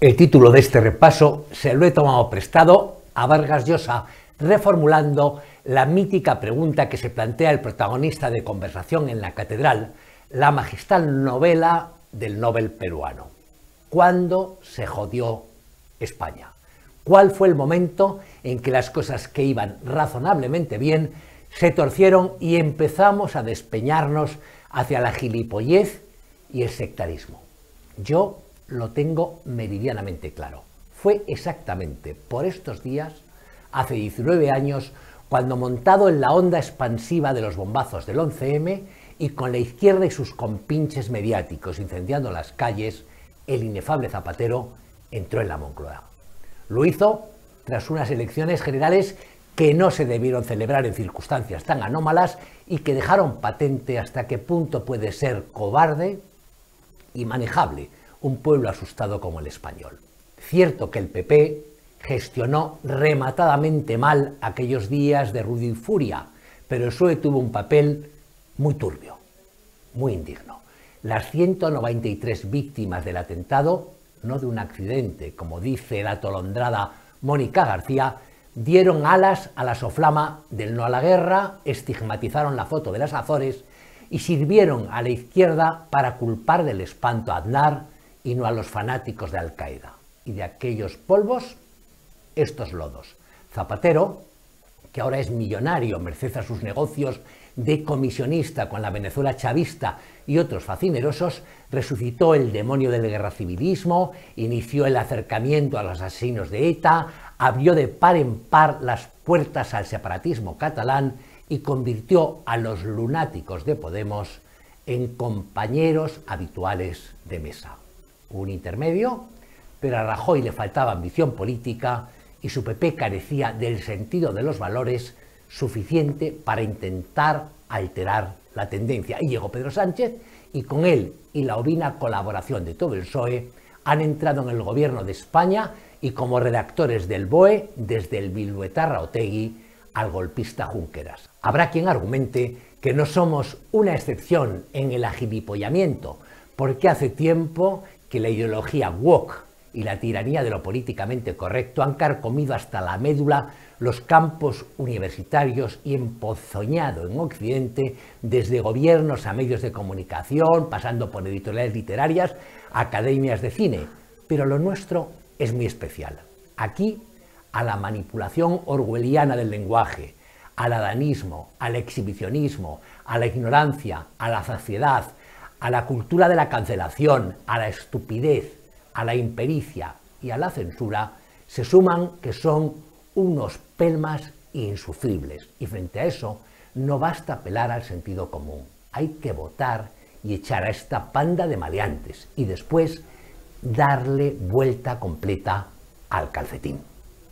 El título de este repaso se lo he tomado prestado a Vargas Llosa, reformulando la mítica pregunta que se plantea el protagonista de Conversación en la Catedral, la magistral novela del Nobel peruano. ¿Cuándo se jodió España? ¿Cuál fue el momento en que las cosas que iban razonablemente bien se torcieron y empezamos a despeñarnos hacia la gilipollez y el sectarismo? Yo lo tengo meridianamente claro. Fue exactamente por estos días, hace 19 años, cuando montado en la onda expansiva de los bombazos del 11M y con la izquierda y sus compinches mediáticos incendiando las calles, el inefable Zapatero entró en la Moncloa. Lo hizo tras unas elecciones generales que no se debieron celebrar en circunstancias tan anómalas y que dejaron patente hasta qué punto puede ser cobarde y manejable un pueblo asustado como el español. Cierto que el PP gestionó rematadamente mal aquellos días de rudifuria, pero el tuvo un papel muy turbio, muy indigno. Las 193 víctimas del atentado, no de un accidente, como dice la atolondrada Mónica García, dieron alas a la soflama del no a la guerra, estigmatizaron la foto de las Azores y sirvieron a la izquierda para culpar del espanto a Aznar, y no a los fanáticos de Al-Qaeda. Y de aquellos polvos, estos lodos. Zapatero, que ahora es millonario merced a sus negocios de comisionista con la Venezuela chavista y otros facinerosos, resucitó el demonio del guerra civilismo, inició el acercamiento a los asesinos de ETA, abrió de par en par las puertas al separatismo catalán y convirtió a los lunáticos de Podemos en compañeros habituales de mesa un intermedio, pero a Rajoy le faltaba ambición política y su PP carecía del sentido de los valores suficiente para intentar alterar la tendencia. Y llegó Pedro Sánchez y con él y la ovina colaboración de todo el PSOE han entrado en el gobierno de España y como redactores del BOE desde el bilboetarra Otegui al golpista Junqueras. Habrá quien argumente que no somos una excepción en el ajibipollamiento porque hace tiempo que la ideología woke y la tiranía de lo políticamente correcto han carcomido hasta la médula los campos universitarios y empozoñado en Occidente desde gobiernos a medios de comunicación, pasando por editoriales literarias, academias de cine. Pero lo nuestro es muy especial. Aquí, a la manipulación orwelliana del lenguaje, al adanismo, al exhibicionismo, a la ignorancia, a la saciedad, a la cultura de la cancelación, a la estupidez, a la impericia y a la censura, se suman que son unos pelmas insufribles. Y frente a eso, no basta apelar al sentido común. Hay que votar y echar a esta panda de maleantes y después darle vuelta completa al calcetín.